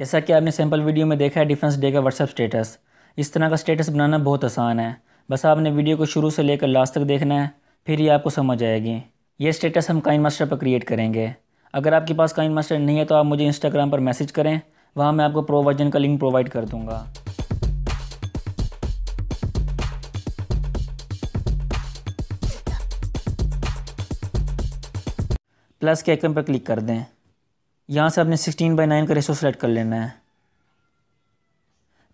जैसा कि आपने सैम्पल वीडियो में देखा है डिफेंस डे का व्हाट्सअप स्टेटस इस तरह का स्टेटस बनाना बहुत आसान है बस आपने वीडियो को शुरू से लेकर लास्ट तक देखना है फिर ही आपको समझ आएगी ये स्टेटस हम काइन मास्टर पर क्रिएट करेंगे अगर आपके पास काइन मास्टर नहीं है तो आप मुझे इंस्टाग्राम पर मैसेज करें वहाँ मैं आपको प्रो वर्जन का लिंक प्रोवाइड कर दूँगा प्लस के आइकन पर क्लिक कर दें यहाँ से आपने सिक्सटीन बाई नाइन का रेशो सेलेक्ट कर लेना है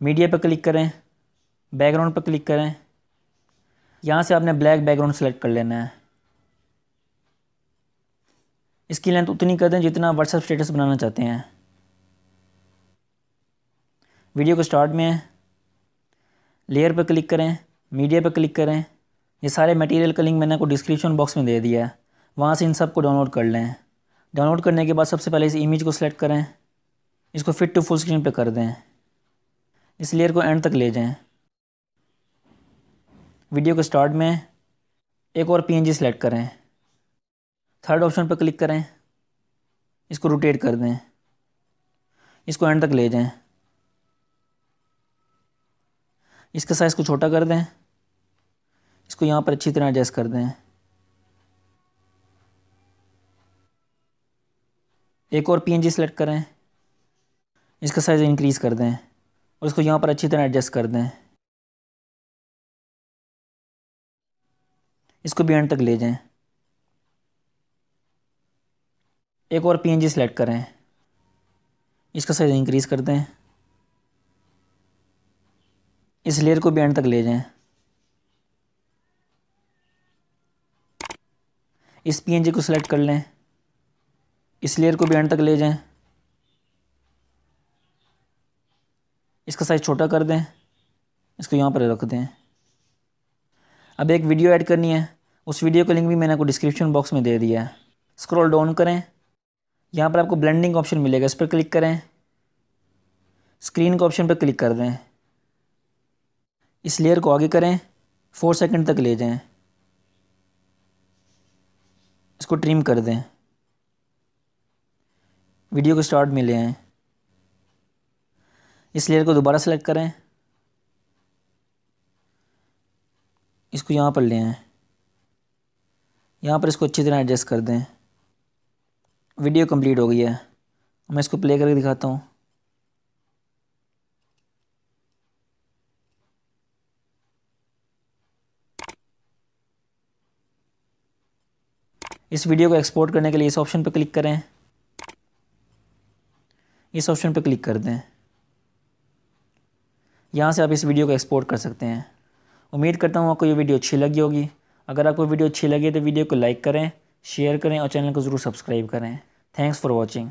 मीडिया पर क्लिक करें बैकग्राउंड पर क्लिक करें यहाँ से आपने ब्लैक बैकग्राउंड सेलेक्ट कर लेना है इसकी लेंथ उतनी कर दें जितना व्हाट्सएप स्टेटस बनाना चाहते हैं वीडियो को स्टार्ट में है लेयर पर क्लिक करें मीडिया पर क्लिक करें ये सारे मटेरियल का लिंक मैंने आपको डिस्क्रिप्शन बॉक्स में दे दिया है वहाँ से इन सब को डाउनलोड कर लें डाउनलोड करने के बाद सबसे पहले इस इमेज को सिलेक्ट करें इसको फिट टू फुल स्क्रीन पे कर दें इस लेयर को एंड तक ले जाएं वीडियो के स्टार्ट में एक और पीएनजी सिलेक्ट करें थर्ड ऑप्शन पर क्लिक करें इसको रोटेट कर दें इसको एंड तक ले जाएं इसके साइज़ को छोटा कर दें इसको यहाँ पर अच्छी तरह एडजस्ट कर दें एक और पीएनजी सेलेक्ट करें इसका साइज़ इंक्रीज़ कर दें और इसको यहाँ पर अच्छी तरह एडजस्ट कर दें इसको भी एंड तक ले जाएं एक और पीएनजी सेलेक्ट करें इसका साइज़ इंक्रीज़ कर दें इस लेयर को भी एंड तक ले जाएं इस पीएनजी को सिलेक्ट कर लें इस लेयर को भी एंड तक ले जाएं इसका साइज़ छोटा कर दें इसको यहाँ पर रख दें अब एक वीडियो ऐड करनी है उस वीडियो का लिंक भी मैंने आपको डिस्क्रिप्शन बॉक्स में दे दिया है स्क्रॉल डाउन करें यहाँ पर आपको ब्लेंडिंग ऑप्शन मिलेगा इस पर क्लिक करें स्क्रीन के ऑप्शन पर क्लिक कर दें इस लेयर को आगे करें फोर सेकंड तक ले जाएं इसको ट्रिम कर दें वीडियो को स्टार्ट में ले आएँ इस लेयर को दोबारा सेलेक्ट करें इसको यहाँ पर ले आएँ यहाँ पर इसको अच्छी तरह एडजस्ट कर दें वीडियो कंप्लीट हो गई है मैं इसको प्ले करके दिखाता हूँ इस वीडियो को एक्सपोर्ट करने के लिए इस ऑप्शन पर क्लिक करें इस ऑप्शन पर क्लिक कर दें यहाँ से आप इस वीडियो को एक्सपोर्ट कर सकते हैं उम्मीद करता हूँ आपको ये वीडियो अच्छी लगी होगी अगर आपको वीडियो अच्छी लगी तो वीडियो को लाइक करें शेयर करें और चैनल को ज़रूर सब्सक्राइब करें थैंक्स फॉर वॉचिंग